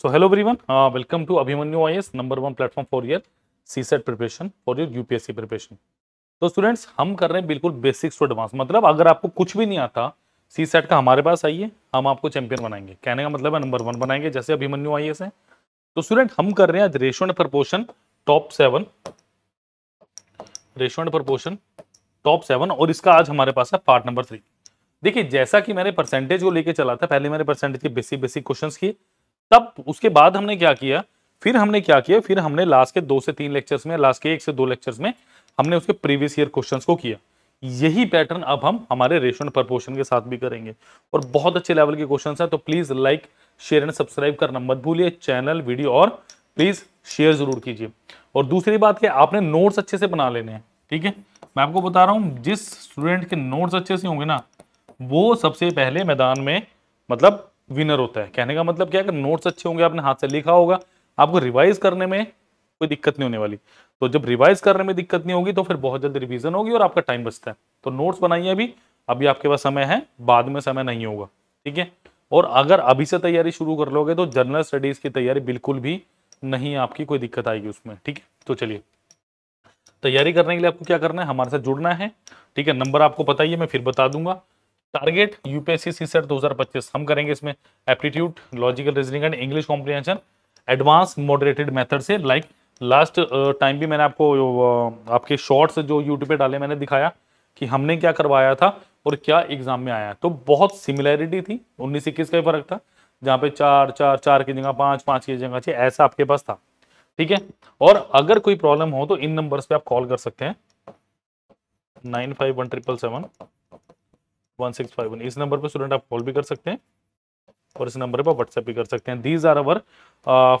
So hello everyone, uh, welcome to Abhimanyu number one platform for your CSAT preparation for your UPSC preparation तो students हम कर रहे हैं बिल्कुल basics to advance मतलब अगर आपको कुछ भी नहीं आता सी सेट e का हमारे पास आइए हम आपको चैंपियन बनाएंगे कहने का मतलब है नंबर वन बनाएंगे जैसे अभिमन्यू आई एस है तो स्टूडेंट हम कर रहे हैं ratio and proportion top seven ratio and proportion top seven और इसका आज हमारे पास है पार्ट नंबर थ्री देखिए जैसा कि मैंने परसेंटेज को लेके चला था पहले मैंने परसेंटेज के बेसिक बेसिक क्वेश्चंस किए तब उसके बाद हमने क्या किया फिर हमने क्या किया फिर हमने लास्ट के दो से तीन लेक्चर्स में लास्ट के एक से दो लेक्चर्स में हमने उसके प्रीवियस ईयर क्वेश्चंस को किया यही पैटर्न अब हम हमारे रेशन प्रपोर्शन के साथ भी करेंगे और बहुत अच्छे लेवल के क्वेश्चन हैं तो please like share and subscribe करना मत भूलिए चैनल वीडियो और प्लीज़ शेयर ज़रूर कीजिए और दूसरी बात क्या आपने नोट्स अच्छे से बना लेने हैं ठीक है मैं आपको बता रहा हूँ जिस स्टूडेंट के नोट्स अच्छे से होंगे ना वो सबसे पहले मैदान में मतलब विनर होता है कहने का मतलब क्या है कि नोट्स अच्छे होंगे आपने हाथ से लिखा होगा आपको रिवाइज करने में कोई दिक्कत नहीं होने वाली तो जब रिवाइज करने में दिक्कत नहीं होगी तो फिर बहुत जल्दी रिविजन होगी और आपका टाइम बचता है तो नोट्स बनाइए अभी अभी आपके पास समय है बाद में समय नहीं होगा ठीक है और अगर अभी से तैयारी शुरू कर लोगे तो जनरल स्टडीज की तैयारी बिल्कुल भी नहीं आपकी कोई दिक्कत आएगी उसमें ठीक है तो चलिए तैयारी करने के लिए आपको क्या करना है हमारे साथ जुड़ना है ठीक है नंबर आपको पता ही है मैं फिर बता दूंगा टारगेट यूपीएससी सी सेट 2025 हम करेंगे इसमें aptitude logical reasoning and English comprehension advance moderated method से लाइक लास्ट टाइम भी मैंने आपको uh, आपके शॉर्ट्स जो यूट्यूब पे डाले मैंने दिखाया कि हमने क्या करवाया था और क्या एग्जाम में आया तो बहुत सिमिलैरिटी थी उन्नीस इक्कीस का ही फर्क था जहाँ पे चार चार चार की जगह पाँच पाँच की जगह छः ऐसा आपके पास था ठीक है और अगर कोई प्रॉब्लम हो तो इन नंबर्स पे आप कॉल कर सकते हैं nine five one triple seven one six five one इस नंबर पर स्टूडेंट आप कॉल भी कर सकते हैं और इस नंबर पर व्हाट्सएप भी कर सकते हैं these are our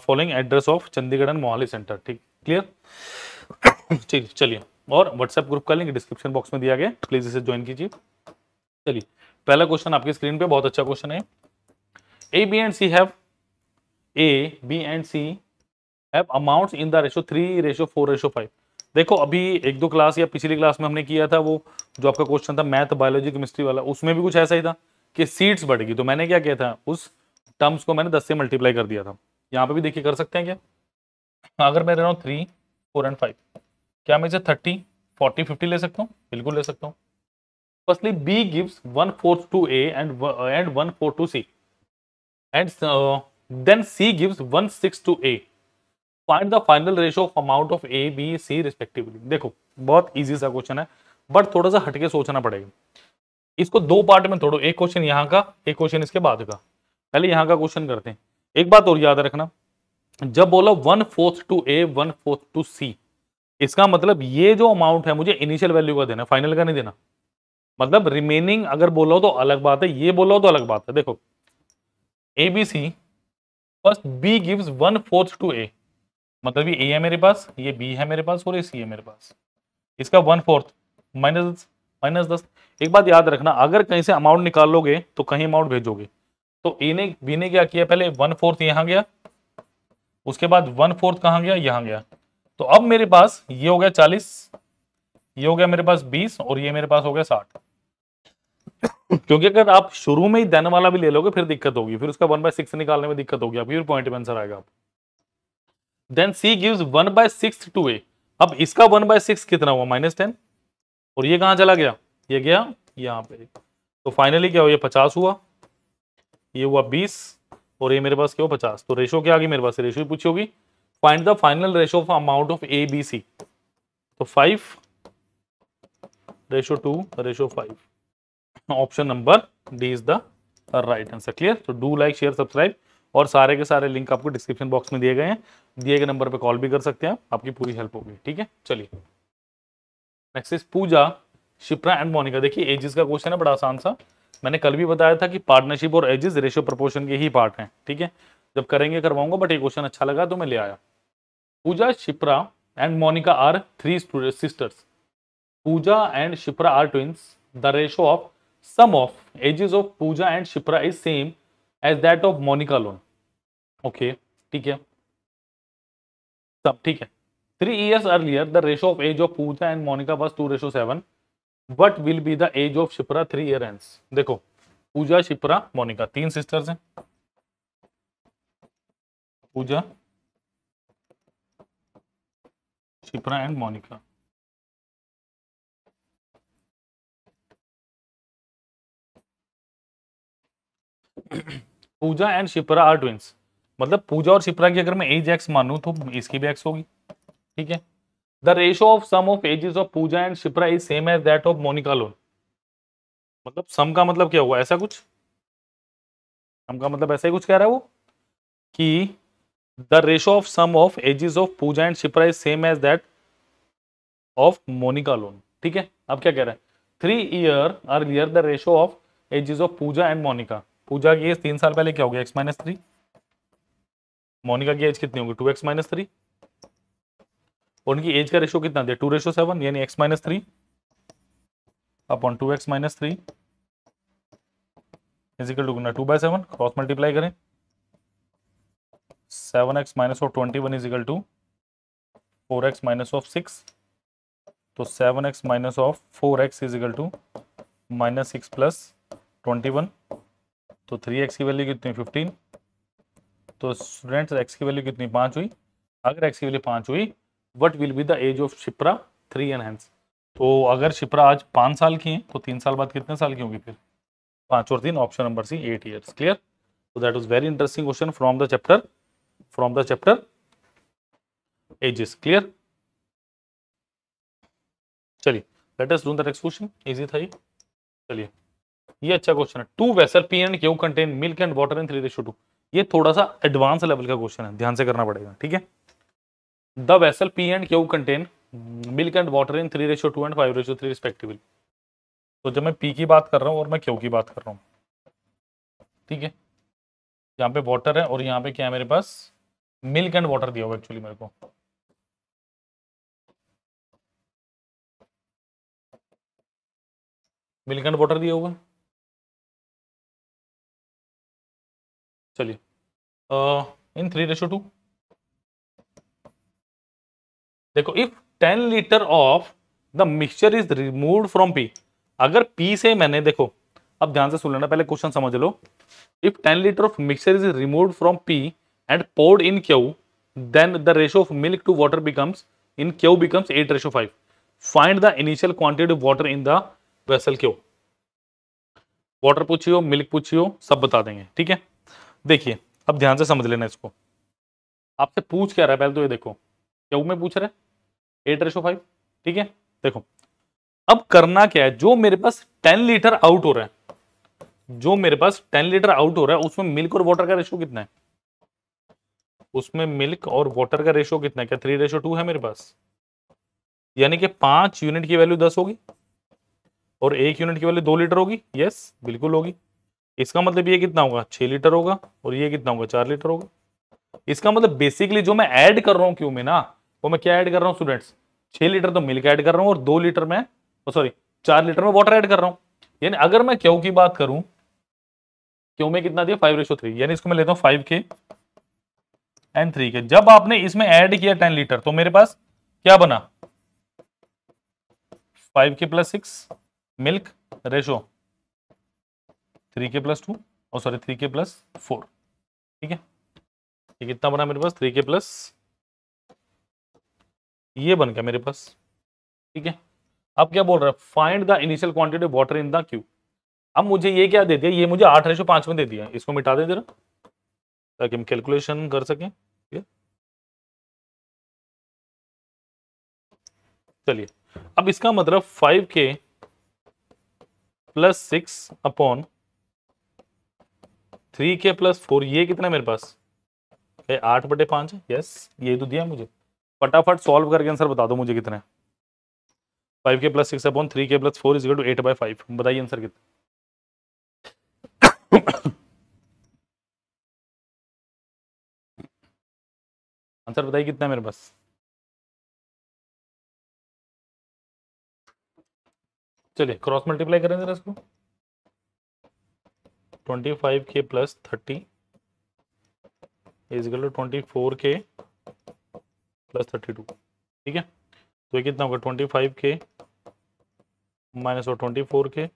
following address of Chandigarh and Mohali centre ठीक क्लियर ठीक चलिए और व्हाट्सएप ग्रुप का लिंक डिस्क्रिप्शन बॉक्स में दिया गया प्लीज इसे ज्वाइन कीजिए चलिए पहला क्वेश्चन आपकी स्क्रीन पे बहुत अच्छा क्वेश्चन है A B and C have A B and C have amounts in the ratio three ratio four ratio five देखो अभी एक दो क्लास या पिछली क्लास में हमने किया था वो जो आपका क्वेश्चन था मैथ बायोलॉजी केमिस्ट्री वाला उसमें भी कुछ ऐसा ही था कि सीट्स बढ़ेगी तो मैंने क्या किया था उस टर्म्स को मैंने दस से मल्टीप्लाई कर दिया था यहाँ पे भी देखिए कर सकते हैं क्या अगर मैं रह रहा हूँ थ्री फोर एंड फाइव क्या मैं इसे थर्टी फोर्टी फिफ्टी ले सकता हूँ बिल्कुल ले सकता हूँ firstly B gives one fourth to A and and one fourth to C and then C gives one six to A find the final ratio of amount of A B C respectively देखो बहुत easy सा question है but थोड़ा सा हटके सोचना पड़ेगा इसको दो पार्ट में तोड़ो एक क्वेश्चन यहाँ का एक क्वेश्चन इसके बाद का पहले यहाँ का क्वेश्चन करते हैं एक बात और याद रखना जब बोला one fourth to A one fourth to C इसका मतलब ये जो अमाउंट है मुझे इनिशियल वैल्यू का देना फाइनल का नहीं देना मतलब रिमेनिंग अगर बोलो तो अलग बात है ये बोलो तो अलग बात है देखो A B C first B gives one fourth to A मतलब ये ए है मेरे पास ये बी है मेरे पास और ये सी है मेरे पास इसका वन फोर्थ माइनस दस माइनस दस एक बात याद रखना अगर कहीं से अमाउंट निकाल लोगे तो कहीं अमाउंट भेजोगे तो ए ने बी ने क्या किया पहले वन फोर्थ यहाँ गया उसके बाद वन फोर्थ कहाँ गया यहाँ गया तो अब मेरे पास ये हो गया चालीस ये हो गया मेरे पास बीस और ये मेरे पास हो गया साठ क्योंकि अगर आप शुरू में ही देने वाला भी ले लोगे फिर दिक्कत होगी फिर उसका वन बाय सिक्स निकालने में दिक्कत होगी आपकी फिर पॉइंट में आंसर आएगा आपको then C gives one by six to A अब इसका वन बाय सिक्स कितना हुआ माइनस टेन और ये कहाँ चला गया ये गया यहाँ पे तो फाइनली क्या हुआ ये पचास हुआ ये हुआ बीस और ये मेरे पास क्या हुआ पचास तो रेशो क्या आ गई मेरे पास रेशो ही पूछी होगी find the final ratio of amount of A B C तो five ratio two ratio five option number D is the right answer clear तो डू लाइक शेयर सब्सक्राइब और सारे के सारे लिंक आपको डिस्क्रिप्शन बॉक्स में दिए गए हैं दिए गए नंबर पर कॉल भी कर सकते हैं आपकी पूरी हेल्प होगी ठीक है चलिए next is Pooja Shipra and Monica देखिए एजिस का क्वेश्चन है बड़ा आसान सा मैंने कल भी बताया था कि पार्टनरशिप और एजिस रेशियो प्रपोर्शन के ही पार्ट हैं ठीक है जब करेंगे करवाऊंगा बट ये क्वेश्चन अच्छा लगा तो मैं ले आया Pooja Shipra and Monica are three sisters Pooja and Shipra are twins the ratio of sum of ages of Pooja and Shipra is same as that of Monica alone okay ठीक है सब ठीक है three years earlier the ratio of age of Pooja and Monica was two ratio seven what will be the age of Shipra three year and देखो Pooja Shipra Monica तीन sisters हैं Pooja Shipra and Monica Pooja and Shipra are twins मतलब पूजा और शिप्रा की अगर मैं एज एक्स मानू तो इसकी भी एक्स होगी ठीक है the ratio of sum of ages of Pooja and Shipra is same as that of Monica alone मतलब सम का मतलब क्या हुआ ऐसा कुछ सम का मतलब ऐसा ही कुछ कह रहा है वो कि the ratio of sum of ages of Pooja and Shipra is same as that of Monica alone ठीक है अब क्या कह रहा है three year earlier the ratio of ages of Pooja and Monica Pooja की एज तीन साल पहले क्या हो गया एक्स माइनस थ्री मोनिका की एज कितनी होगी टू एक्स माइनस थ्री और उनकी एज का रेशो कितना दिया टू रेशो सेवन यानी x minus three upon two x minus three equal to गुना two by seven cross multiply करें seven x minus of twenty one equal to four x minus of six तो seven x minus of four x equal to minus six plus twenty one तो three x की value कितनी fifteen तो students x की value कितनी पाँच हुई अगर एक्स की वैल्यू पाँच हुई what will be the age of Shipra three and hence तो अगर शिप्रा आज पाँच साल की है तो तीन साल बाद कितने साल की होगी फिर पाँच और तीन option number C eight years clear तो that was very interesting question from the chapter from the chapter ages clear चलिए let us do the next question easy था ये चलिए ये अच्छा क्वेश्चन है two vessel P and Q contain milk and water in three ratio two ये थोड़ा सा एडवांस लेवल का क्वेश्चन है ध्यान से करना पड़ेगा ठीक है the vessel P and Q contain milk and water in three ratio two and five ratio three respectively तो जब मैं पी की बात कर रहा हूँ और मैं क्यू की बात कर रहा हूँ ठीक है यहाँ पे वाटर है और यहाँ पे क्या है मेरे पास मिल्क एंड वाटर दिया हुआ एक्चुअली मेरे को मिल्क एंड वाटर दिया हुआ चलिए इन थ्री रेशो टू देखो if ten litre of the mixture is remove from P अगर पी से मैंने देखो अब ध्यान से सुन लेना पहले क्वेश्चन समझ लो if ten litre of mixture is remove from P and poured in Q then the ratio of milk to water becomes in Q becomes eight ratio five find the initial quantity of water in the vessel Q water पूछियो milk पूछियो सब बता देंगे ठीक है देखिए अब ध्यान से समझ लेना इसको आपसे पूछ क्या रहा है पहले तो ये देखो क्या में पूछ रहा है एट रेशो फाइव ठीक है देखो अब करना क्या है जो मेरे पास टेन लीटर आउट हो रहा है जो मेरे पास टेन लीटर आउट हो रहा है उसमें मिल्क और वाटर का रेशो कितना है उसमें मिल्क और वाटर का रेशो कितना है क्या थ्री रेशो टू है मेरे पास यानी कि पांच यूनिट की वैल्यू दस होगी और एक यूनिट की वैल्यू दो लीटर होगी यस बिल्कुल होगी इसका मतलब ये कितना होगा छह लीटर होगा और ये कितना होगा चार लीटर होगा इसका मतलब बेसिकली जो मैं ऐड कर रहा हूँ क्यों में ना वो मैं क्या ऐड कर रहा हूँ स्टूडेंट्स छह लीटर तो मिल्क ऐड कर रहा हूँ और दो लीटर में सॉरी चार लीटर में वाटर ऐड कर रहा हूँ यानी अगर मैं क्यों की बात करूं क्यों में कितना दिया फाइव रेशो थ्री यानी इसको मैं लेता हूँ फाइव के एंड थ्री के जब आपने इसमें ऐड किया टेन लीटर तो मेरे पास क्या बना five K plus six milk ratio three K plus two और sorry three K plus four ठीक है ये कितना बना मेरे पास थ्री के प्लस ये बन गया मेरे पास ठीक है अब क्या बोल रहा है find the initial quantity of water in the Q अब मुझे ये क्या दे दिया ये मुझे आठ रेशो पांच में दे दिया इसको मिटा दे जरा ताकि हम कैलकुलेशन कर सकें चलिए अब इसका मतलब five K plus six upon three K plus four ये कितना मेरे पास आठ बटे पाँच यस ये तो दिया मुझे फटाफट सॉल्व करके आंसर बता दो मुझे कितना five K plus six upon three K plus four is equal to eight by five बताइए आंसर कितना आंसर बताइए कितना मेरे पास चलिए क्रॉस मल्टीप्लाई करें जरा इसको twenty five K plus thirty equal to twenty four K plus thirty two ठीक है तो ये कितना होगा ट्वेंटी फाइव के माइनस और twenty four K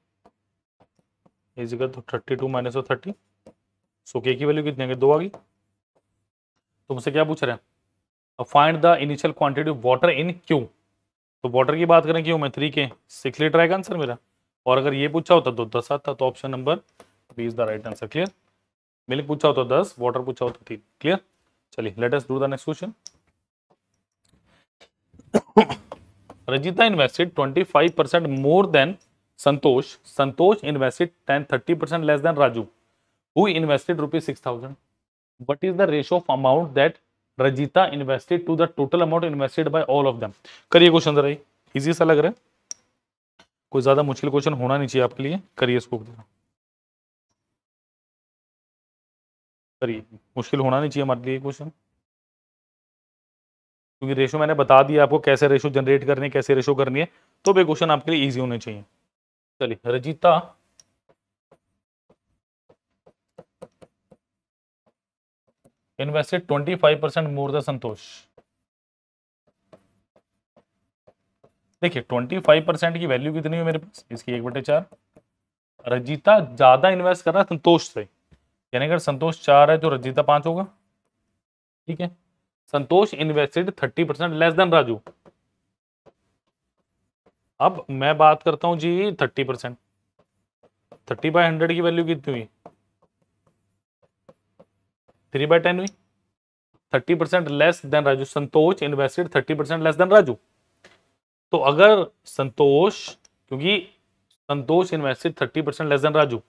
equal to thirty two minus और थर्टी सो के की वैल्यू कितनी आगे दो आ गई तो मुझसे क्या पूछ रहे हैं अब find the initial quantity of water in Q तो वाटर की बात करें क्यों मैं थ्री के सिक्स लीटर आएगा आंसर मेरा और अगर ये पूछा होता तो दस आता तो option number three is the right answer clear milk पूछा होता दस वाटर पूछा होता थ्री क्लियर चलिए let's do the next question Rajita invested 25 percent more than Santosh Santosh invested 10 30 percent less than Raju who invested rupees six thousand what is the ratio of amount that Rajita invested to the total amount invested by all of them करिए question जरा easy सा लग रहा है कोई ज्यादा मुश्किल question होना नहीं चाहिए आपके लिए करिए इसको करिए मुश्किल होना नहीं चाहिए हमारे लिए क्वेश्चन क्योंकि रेशो मैंने बता दिया आपको कैसे रेशो जनरेट करनी है कैसे रेशो करनी है तो भी क्वेश्चन आपके लिए इजी होने चाहिए चलिए Rajita invested twenty five percent more the Santosh देखिए ट्वेंटी फाइव परसेंट की वैल्यू कितनी है मेरे पास इसकी एक बटे चार रजिता ज्यादा इन्वेस्ट कर रहा है संतोष से यानी अगर संतोष चार है तो रजिता पांच होगा ठीक है Santosh invested thirty percent less than Raju अब मैं बात करता हूं जी thirty percent thirty by hundred की वैल्यू कितनी हुई थ्री बाय टेन हुई thirty percent less than Raju Santosh invested thirty percent less than Raju तो अगर संतोष क्योंकि Santosh invested thirty percent less than Raju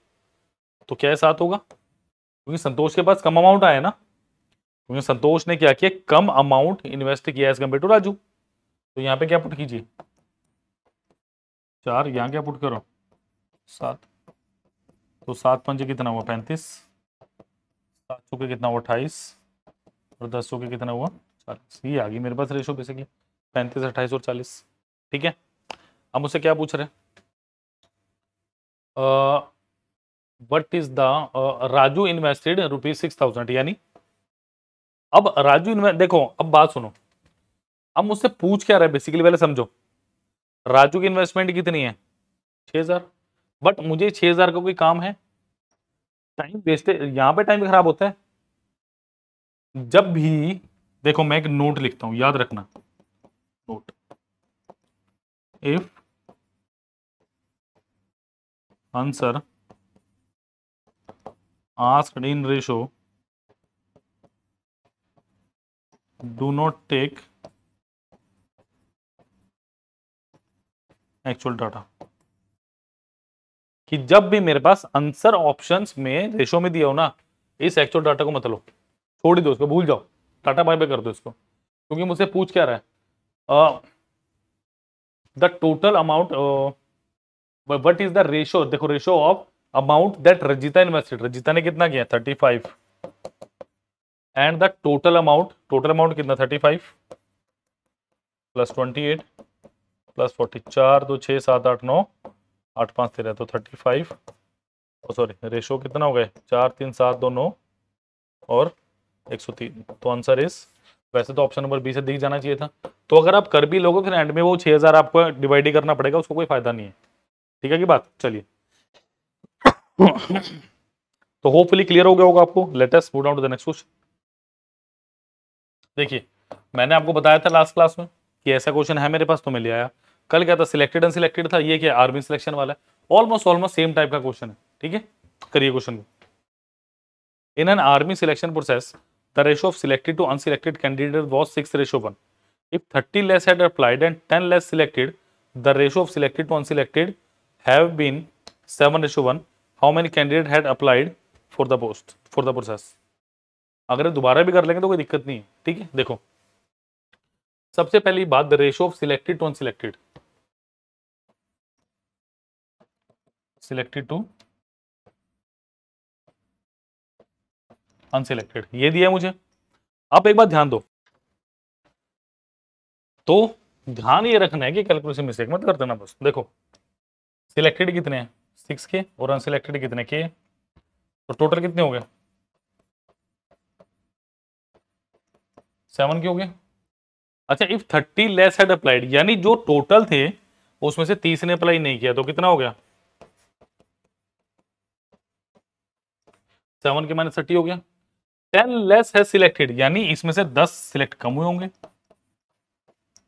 तो क्या साथ होगा क्योंकि संतोष के पास कम अमाउंट आया ना क्योंकि संतोष ने क्या किया कम अमाउंट इन्वेस्ट किया एज कम्पेयर टू राजू तो यहाँ पे क्या पुट कीजिए चार यहाँ क्या पुट करो सात तो सात पंजे कितना हुआ पैंतीस सात सौ के कितना हुआ अट्ठाईस और दस सौ के कितना हुआ चालीस ये आ गई मेरे पास रेशो बेसिकली पैंतीस अट्ठाईस और चालीस ठीक है हम उससे क्या पूछ रहे हैं what is the Raju invested rupees six thousand यानी अब राजू इन्वेस्ट देखो अब बात सुनो अब मुझसे पूछ क्या रहा है बेसिकली पहले समझो राजू की इन्वेस्टमेंट कितनी है छह हज़ार बट मुझे छह हज़ार का कोई काम है टाइम वेस्ट यहां पे टाइम खराब होता है जब भी देखो मैं एक नोट लिखता हूं याद रखना note if answer asked in ratio do not take actual data कि जब भी मेरे पास आंसर ऑप्शंस में रेशो में दिया हो ना इस एक्चुअल डाटा को मत लो छोड़ ही दो इसको भूल जाओ टाटा बाय बाय कर दो इसको क्योंकि मुझसे पूछ क्या रहा है the total amount what is the ratio देखो ratio of amount that Rajita invested Rajita ने कितना किया thirty five and the total amount total amount कितना thirty five plus twenty eight plus forty चार दो छः सात आठ नौ आठ पाँच तेरह तो थर्टी फाइव और सॉरी रेशो कितना हो गए चार तीन सात दो नौ और एक सौ तीन तो आंसर इस वैसे तो ऑप्शन नंबर बी से दिख जाना चाहिए था तो अगर आप कर भी लोगे फिर एंड में वो छः हज़ार आपको डिवाइड ही करना पड़ेगा उसको कोई फायदा नहीं है ठीक है कि बात चलिए तो होपफुली क्लियर हो गया होगा आपको latest move down to the next question देखिए मैंने आपको बताया था लास्ट क्लास में कि ऐसा क्वेश्चन है मेरे पास तो मैं ले आया कल क्या था सिलेक्टेड अनसिलेक्टेड था ये क्या आर्मी सिलेक्शन वाला है ऑलमोस्ट ऑलमोस्ट सेम टाइप का क्वेश्चन है ठीक है करिए क्वेश्चन को in an army selection process the ratio of selected to unselected candidate was six ratio one if thirty less had applied and ten less selected the ratio of selected to unselected have been seven ratio one how many candidate had applied for the post for the process अगर दोबारा भी कर लेंगे तो कोई दिक्कत नहीं है ठीक है देखो सबसे पहली बात the ratio of selected to unselected selected to unselected ये दिया है मुझे आप एक बात ध्यान दो तो ध्यान ये रखना है कि कैलकुलेशन मिस्टेक मत कर देना बस देखो सिलेक्टेड कितने हैं सिक्स के और अनसिलेक्टेड कितने के तो टोटल कितने हो गए सेवन के हो गए अच्छा if thirty less had applied यानी जो टोटल थे उसमें से तीस ने अप्लाई नहीं किया तो कितना हो गया सेवन के माइनस थर्टी हो गया टेन लेस है सिलेक्टेड यानी इसमें से दस सिलेक्ट कम हुए होंगे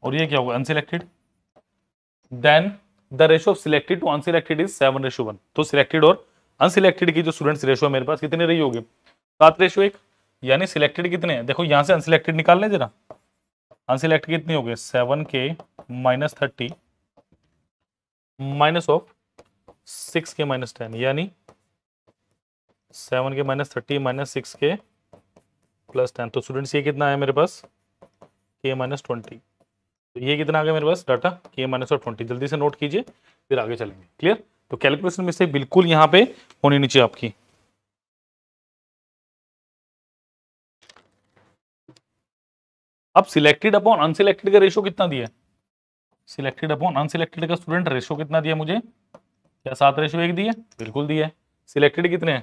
और ये क्या होगा unselected then the ratio of selected to unselected is seven ratio one तो सिलेक्टेड और अनसिलेक्टेड की जो स्टूडेंट्स रेशो है मेरे पास कितने रही होगी सात रेशो एक यानी सिलेक्टेड कितने हैं देखो यहाँ से अनसिलेक्टेड निकाल लें जरा अनसिलेक्ट कितने हो गए सेवन के minus thirty minus of six के माइनस टेन यानी सेवन के माइनस थर्टी माइनस सिक्स के प्लस टेन तो स्टूडेंट्स ये कितना है मेरे पास के माइनस ट्वेंटी तो ये कितना आ गया मेरे पास डाटा के माइनस और ट्वेंटी जल्दी से नोट कीजिए फिर आगे चलेंगे क्लियर तो कैलकुलेशन में से बिल्कुल यहाँ पे होनी नीचे आपकी अब सिलेक्टेड अपॉन अनसिलेक्टेड का रेशो कितना दिया सिलेक्टेड अपॉन अनसिलेक्टेड का स्टूडेंट रेशो कितना दिया मुझे क्या सात रेशो एक दिए बिल्कुल दिए सिलेक्टेड कितने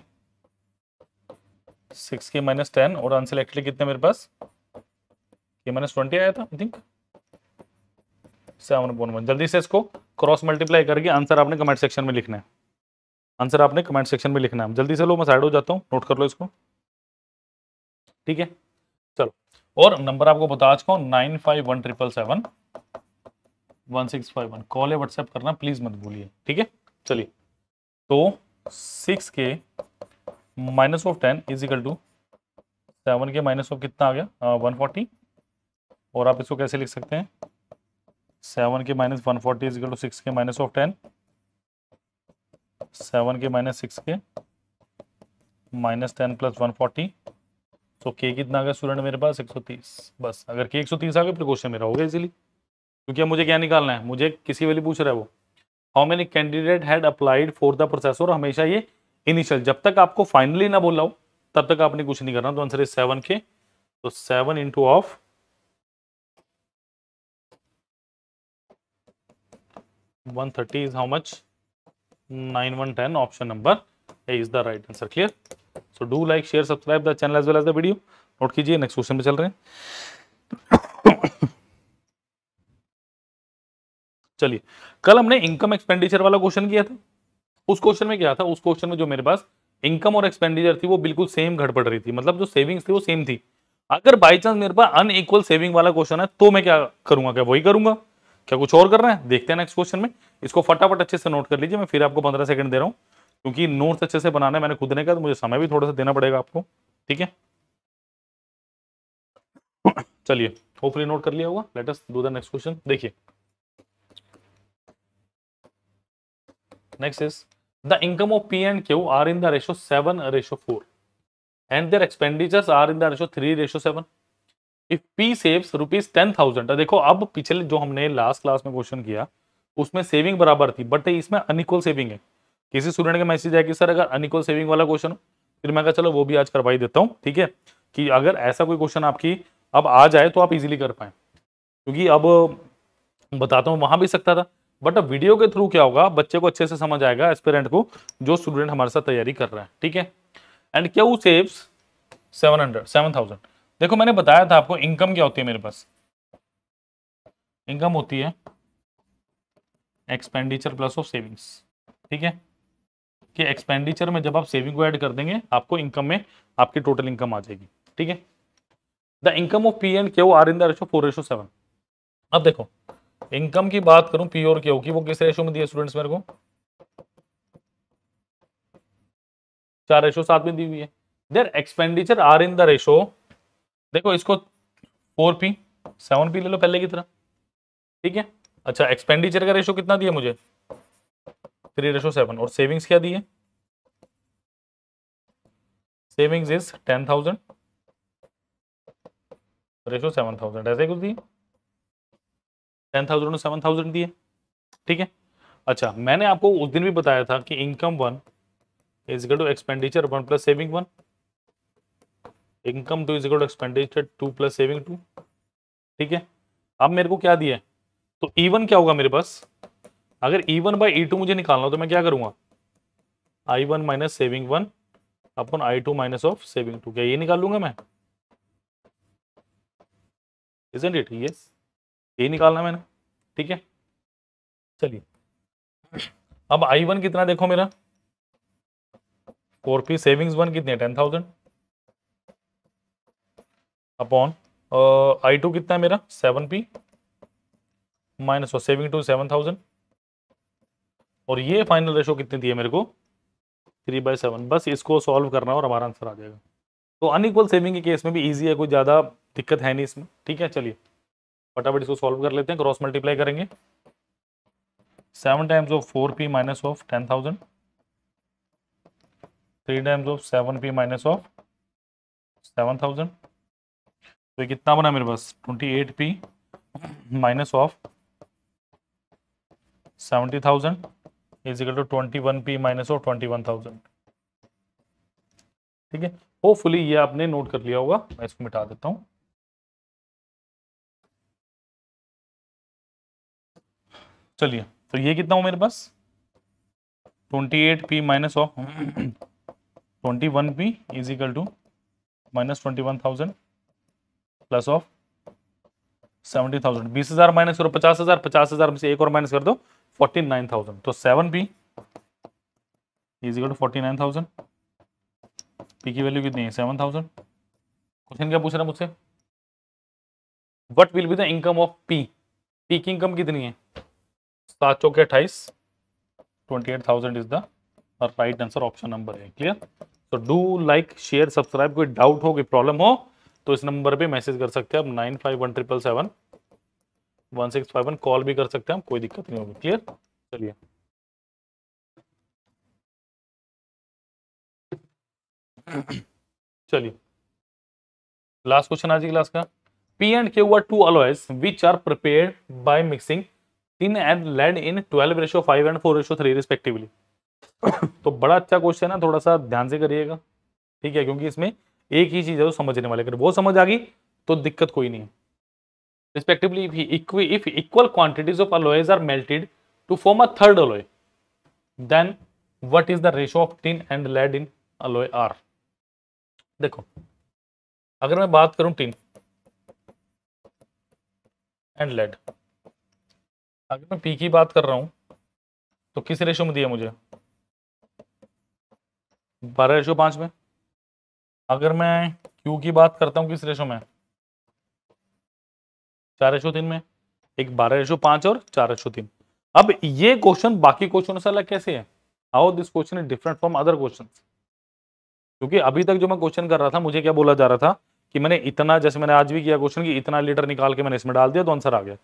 सिक्स के माइनस टेन और अनसिलेक्टेड कितने मेरे पास के माइनस ट्वेंटी आया था I think seven upon one जल्दी से इसको क्रॉस मल्टीप्लाई करके आंसर आपने कमेंट सेक्शन में लिखना है आंसर आपने कमेंट सेक्शन में लिखना है जल्दी से लो मैं साइड हो जाता हूँ नोट कर लो इसको ठीक है चलो और नंबर आपको बता चुका हूँ nine five one triple seven one six five one call या व्हाट्सएप करना प्लीज मत भूलिए ठीक है चलिए तो सिक्स के minus of ten is equal to seven के माइनस ऑफ कितना आ गया वन फोर्टी और आप इसको कैसे लिख सकते हैं सेवन के minus one forty equal to six के माइनस ऑफ टेन सेवन के माइनस सिक्स के minus ten plus one forty तो के कितना आ गया स्टूडेंट मेरे पास एक सौ तीस बस अगर के एक सौ तीस आ गया फिर क्वेश्चन मेरा होगा इजीली क्योंकि अब मुझे क्या निकालना है मुझे किसी वाली पूछ रहा है वो how many candidate had applied for the process और हमेशा ये इनिशियल जब तक आपको फाइनली ना बोल रहा हूँ तब तक आपने कुछ नहीं करना तो आंसर इज सेवन के तो seven into of 130 is how much? 9110 option number A is the right answer. Clear? So do like, share, subscribe the channel as well as the video. note कीजिए next question पे चल रहे हैं चलिए कल हमने इनकम एक्सपेंडिचर वाला question किया था उस क्वेश्चन में क्या था उस क्वेश्चन में जो मेरे पास इनकम और एक्सपेंडिचर थी वो बिल्कुल सेम घटपट रही थी मतलब जो सेविंग्स थी वो सेम थी अगर बाई चांस मेरे पास अनइक्वल सेविंग वाला क्वेश्चन है तो मैं क्या करूंगा क्या वही करूंगा क्या कुछ और कर रहे हैं देखते हैं नेक्स्ट क्वेश्चन में इसको फटाफट अच्छे से नोट कर लीजिए मैं फिर आपको पंद्रह सेकंड दे रहा हूँ क्योंकि नोट्स अच्छे से बनाने मैंने खुद ने कहा तो मुझे समय भी थोड़ा सा देना पड़ेगा आपको ठीक है चलिए होपफुली नोट कर लिया होगा latest do the next question देखिए next is the income of P and Q are in the ratio seven ratio four and their expenditures are in the ratio three ratio seven if P saves rupees ten thousand देखो अब पिछले जो हमने last class में question किया उसमें saving बराबर थी बट इसमें अनिक्वल सेविंग है किसी स्टूडेंट का मैसेज आया कि सर अगर अनिक्वल सेविंग वाला क्वेश्चन फिर मैं कहा चलो वो भी आज करवाई देता हूँ ठीक है कि अगर ऐसा कोई क्वेश्चन आपकी अब आ जाए तो आप इजीली कर पाए क्योंकि अब बताता हूँ वहां भी सकता था बट अब वीडियो के थ्रू क्या होगा बच्चे को अच्छे से समझ आएगा एस्पेरेंट को जो स्टूडेंट हमारे साथ तैयारी कर रहा है ठीक है and Q saves seven hundred seven thousand देखो मैंने बताया था आपको इनकम क्या होती है मेरे पास इनकम होती है एक्सपेंडिचर प्लस ऑफ सेविंग्स ठीक है कि एक्सपेंडिचर में जब आप सेविंग को ऐड कर देंगे आपको इनकम में आपकी टोटल इनकम आ जाएगी ठीक है the income of P and Q are in the ratio four ratio seven अब देखो इनकम की बात करूं पी और क्यू की वो किस रेशो में दिए स्टूडेंट्स मेरे को चार रेशो सात में दी हुई है their expenditure are in the ratio देखो इसको फोर पी सेवन पी ले लो पहले की तरह ठीक है अच्छा एक्सपेंडिचर का रेशो कितना दिया मुझे थ्री रेशो सेवन और सेविंग्स क्या दिए savings is ten thousand ratio seven thousand ऐसे कुछ दिए टेन थाउजेंड और सेवन थाउजेंड दिए ठीक है अच्छा मैंने आपको उस दिन भी बताया था कि income one is equal to expenditure one plus saving one income two is equal expenditure two plus saving two ठीक है अब मेरे को क्या दिया है तो ई e क्या होगा मेरे पास अगर E one by E two मुझे निकालना हो तो मैं क्या करूंगा I one minus saving one upon I two minus of saving two क्या ये निकाल लूंगा मैं इजेंट इट यस ये निकालना मैंने ठीक है चलिए अब आई वन कितना देखो मेरा फोर पी सेविंग्स वन कितने ten thousand upon I two कितना है मेरा seven P minus one saving two seven thousand और ये फाइनल रेशो कितनी दी है मेरे को थ्री बाई सेवन बस इसको सॉल्व करना और हमारा आंसर आ जाएगा तो अनइक्वल सेविंग के केस में भी ईजी है कोई ज़्यादा दिक्कत है नहीं इसमें ठीक है चलिए फटाफट इसको सॉल्व कर लेते हैं क्रॉस मल्टीप्लाई करेंगे seven times of four P minus of ten thousand three times of seven P minus of seven thousand तो कितना बना मेरे पास twenty eight P minus of seventy thousand is equal to twenty one P minus of twenty one thousand ठीक है hopefully ये आपने note कर लिया होगा मैं इसको मिटा देता हूँ चलिए तो ये कितना हो मेरे पास twenty eight P minus of twenty one P is equal to minus twenty one thousand plus of seventy thousand बीस हजार माइनस करो पचास हजार पचास हजार में से एक और माइनस कर दो फोर्टी नाइन थाउजेंड तो seven P is equal to forty nine thousand P की वैल्यू कितनी है सेवन थाउजेंड क्वेश्चन क्या पूछ रहा है मुझसे what will be the income of P P की इनकम कितनी है सात चौके अट्ठाईस twenty eight thousand is the right answer option number है क्लियर तो डू लाइक शेयर सब्सक्राइब कोई डाउट हो कोई प्रॉब्लम हो तो इस नंबर पे मैसेज कर सकते हैं आप nine five one triple seven one six five one call भी कर सकते हैं हम कोई दिक्कत नहीं होगी क्लियर चलिए चलिए लास्ट क्वेश्चन आज की क्लास का P and Q are two alloys which are prepare by mixing tin and lead in twelve ratio five and four ratio three respectively तो बड़ा अच्छा क्वेश्चन है थोड़ा सा ध्यान से करिएगा ठीक है क्योंकि इसमें एक ही चीज़ है वो समझने वाले अगर वो समझ आ गई तो दिक्कत कोई नहीं है respectively if if equal quantities of alloys are melted to form a third alloy then what is the ratio of tin and lead in alloy R देखो अगर मैं बात करूं टिन एंड लेड अगर मैं पी की बात कर रहा हूं तो किस रेशो में दिया मुझे बारह रेशो पांच में अगर मैं क्यू की बात करता हूँ किस रेशो में चार रेशो तीन में एक बारह रेशो पांच और चार रेशो तीन अब ये क्वेश्चन बाकी क्वेश्चन से अलग कैसे है how this question is different from other question क्योंकि अभी तक जो मैं क्वेश्चन कर रहा था मुझे क्या बोला जा रहा था कि मैंने इतना जैसे मैंने आज भी किया क्वेश्चन कि इतना लीटर निकाल के मैंने इसमें डाल दिया तो आंसर आ गया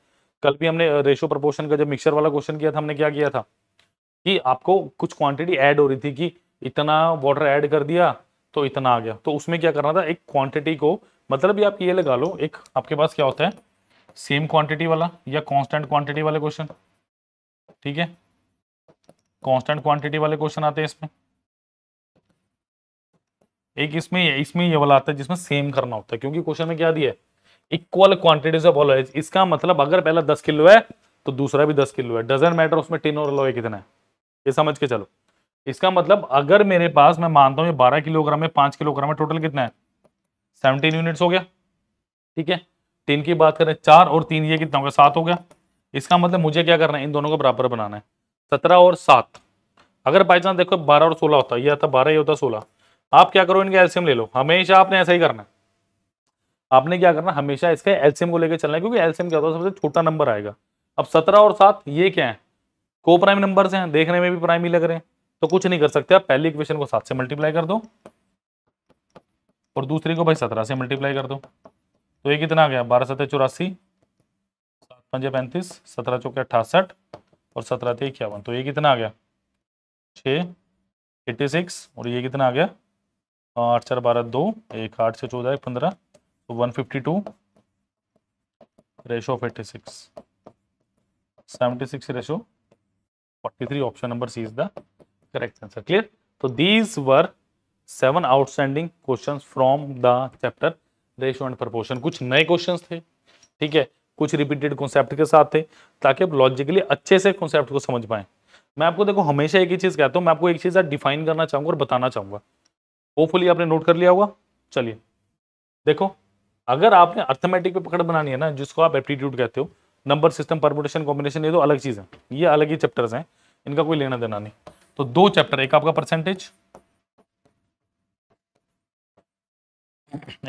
कल भी हमने रेशो प्रपोर्शन का जब मिक्सर वाला क्वेश्चन किया था हमने क्या किया था कि आपको कुछ क्वांटिटी ऐड हो रही थी कि इतना वाटर ऐड कर दिया तो इतना आ गया तो उसमें क्या करना था एक क्वांटिटी को मतलब आप ये लगा लो एक आपके पास क्या होता है सेम क्वांटिटी वाला या कांस्टेंट क्वांटिटी वाले क्वेश्चन ठीक है कांस्टेंट क्वांटिटी वाले क्वेश्चन आते हैं इसमें एक इसमें ये, इसमें ये वाला आता है जिसमें सेम करना होता है क्योंकि क्वेश्चन में क्या दिया है इक्वल क्वांटिटी से ऑलॉयज इसका मतलब अगर पहला दस किलो है तो दूसरा भी दस किलो है डजेंट मैटर उसमें टिन और अलॉय कितना है ये समझ के चलो इसका मतलब अगर मेरे पास मैं मानता हूँ ये बारह किलोग्राम है पांच किलोग्राम है टोटल कितना है सेवनटीन यूनिट्स हो गया ठीक है तीन की बात करें चार और तीन ये कितना हो गया सात हो गया इसका मतलब मुझे क्या करना है इन दोनों को बराबर बनाना है सत्रह और सात अगर बाई चांस देखो बारह और सोलह होता यह आता बारह ये होता सोलह आप क्या करो इनके एल्सियम ले लो हमेशा आपने ऐसा ही करना है आपने क्या करना हमेशा इसके एल्सियम को लेकर चलना है क्योंकि एल्सियम क्या होता है सबसे छोटा नंबर आएगा अब सत्रह और सात ये क्या है को प्राइम नंबर हैं देखने में भी प्राइम ही लग रहे हैं तो कुछ नहीं कर सकते आप पहली इक्वेशन को सात से मल्टीप्लाई कर दो और दूसरी को भाई सत्रह से मल्टीप्लाई कर दो तो ये कितना आ गया बारह सतह चौरासी सात पंजे पैंतीस सत्रह चौके अट्ठासठ और सत्रह थे इक्यावन तो ये कितना आ गया छः एट्टी सिक्स और ये कितना आ गया आठ चार बारह दो एक आठ से चौदह एक पंद्रह तो one fifty two ratio of eighty six seventy six ratio forty three option number C is the correct answer clear तो these were seven outstanding questions from the chapter ratio and proportion कुछ नए questions थे ठीक है कुछ repeated concept के साथ थे ताकि आप लॉजिकली अच्छे से कॉन्सेप्ट को समझ पाए मैं आपको देखो हमेशा एक ही चीज़ कहता हूँ मैं आपको एक चीज़ डिफाइन करना चाहूंगा और बताना चाहूंगा होपफुली आपने नोट कर लिया होगा चलिए देखो अगर आपने अर्थमेटिक पे पकड़ बनानी है ना जिसको आप एप्टीट्यूड कहते हो नंबर सिस्टम परमोटेशन कॉम्बिनेशन ये तो अलग चीज़ है ये अलग ही चैप्टर्स हैं इनका कोई लेना देना नहीं तो दो चैप्टर एक आपका परसेंटेज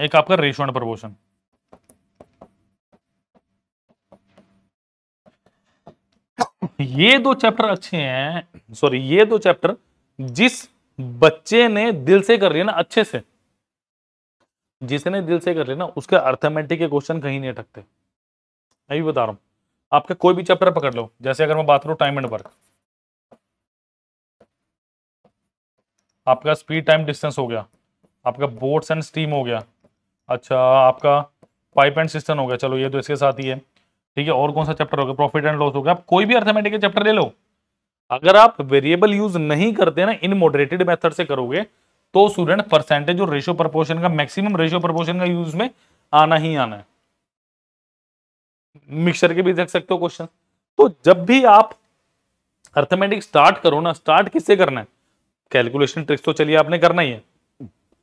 एक आपका रेशो एंड प्रपोर्शन ये दो चैप्टर अच्छे हैं सॉरी ये दो चैप्टर जिस बच्चे ने दिल से कर लिया ना अच्छे से जिसने दिल से कर लिया ना उसके अर्थमेटिक के क्वेश्चन कहीं नहीं अटकते मैं भी बता रहा हूं आपका कोई भी चैप्टर पकड़ लो जैसे अगर मैं बात करूं टाइम एंड वर्क आपका स्पीड टाइम डिस्टेंस हो गया आपका बोट्स एंड स्टीम हो गया अच्छा आपका पाइप एंड सिस्टम हो गया चलो ये तो इसके साथ ही है ठीक है और कौन सा चैप्टर हो गया प्रॉफिट एंड लॉस हो गया आप कोई भी अर्थमेटिक के चैप्टर ले लो अगर आप वेरिएबल यूज नहीं करते ना इन मॉडरेटेड मेथड से करोगे तो स्टूडेंट परसेंटेज और रेशियो प्रपोर्शन का मैक्सिमम रेशियो प्रपोर्शन का यूज में आना ही आना है मिक्सर के भी देख सकते हो क्वेश्चन तो जब भी आप अर्थमेटिक स्टार्ट करो ना स्टार्ट किससे करना है कैलकुलेशन ट्रिक्स तो चलिए आपने करना ही है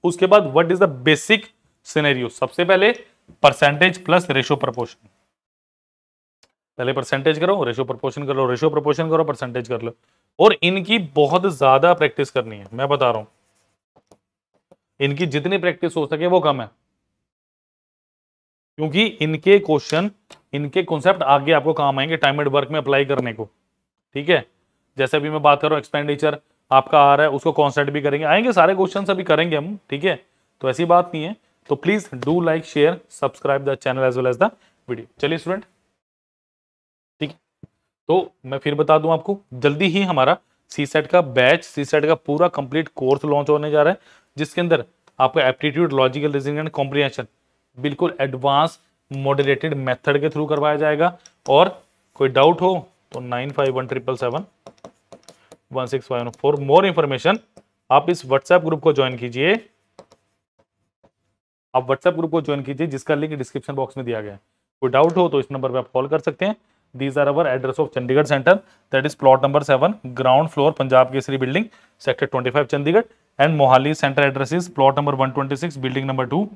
उसके बाद what is the basic scenario सबसे पहले परसेंटेज प्लस रेशो प्रपोर्शन पहले परसेंटेज करो रेशो प्रपोर्शन कर लो रेशो प्रपोर्शन करो परसेंटेज कर लो और इनकी बहुत ज्यादा प्रैक्टिस करनी है मैं बता रहा हूं इनकी जितनी प्रैक्टिस हो सके वो कम है क्योंकि इनके क्वेश्चन इनके कॉन्सेप्ट आगे आपको काम आएंगे टाइम एड वर्क में अप्लाई करने को ठीक है जैसे अभी मैं बात कर रहा हूं एक्सपेंडिचर आपका आ रहा है उसको कॉन्सेंट भी करेंगे आएंगे सारे क्वेश्चन अभी करेंगे हम ठीक है तो ऐसी बात नहीं है तो please do like share subscribe the channel as well as the video चलिए स्टूडेंट ठीक है तो मैं फिर बता दूं आपको जल्दी ही हमारा सी सेट का बैच सी सेट का पूरा कंप्लीट कोर्स लॉन्च होने जा रहा है जिसके अंदर आपका aptitude logical reasoning and comprehension बिल्कुल एडवांस मॉडरेटेड मेथड के थ्रू करवाया जाएगा और कोई डाउट हो तो nine five one triple seven one six one four more information आप इस व्हाट्सएप ग्रुप को ज्वाइन कीजिए आप व्हाट्सएप ग्रुप को ज्वाइन कीजिए जिसका लिंक डिस्क्रिप्शन बॉक्स में दिया गया है कोई डाउट हो तो इस नंबर पर आप कॉल कर सकते हैं these are our address of Chandigarh centre that is plot number seven ground floor Punjab Kesari building sector twenty five Chandigarh and Mohali centre address is plot number one twenty six building number two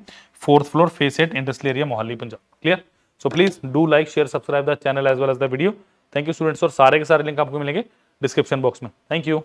fourth floor phase eight industrial area Mohali Punjab clear so please do like share subscribe the channel as well as the video thank you students और सारे के सारे link आपको मिलेंगे description box में thank you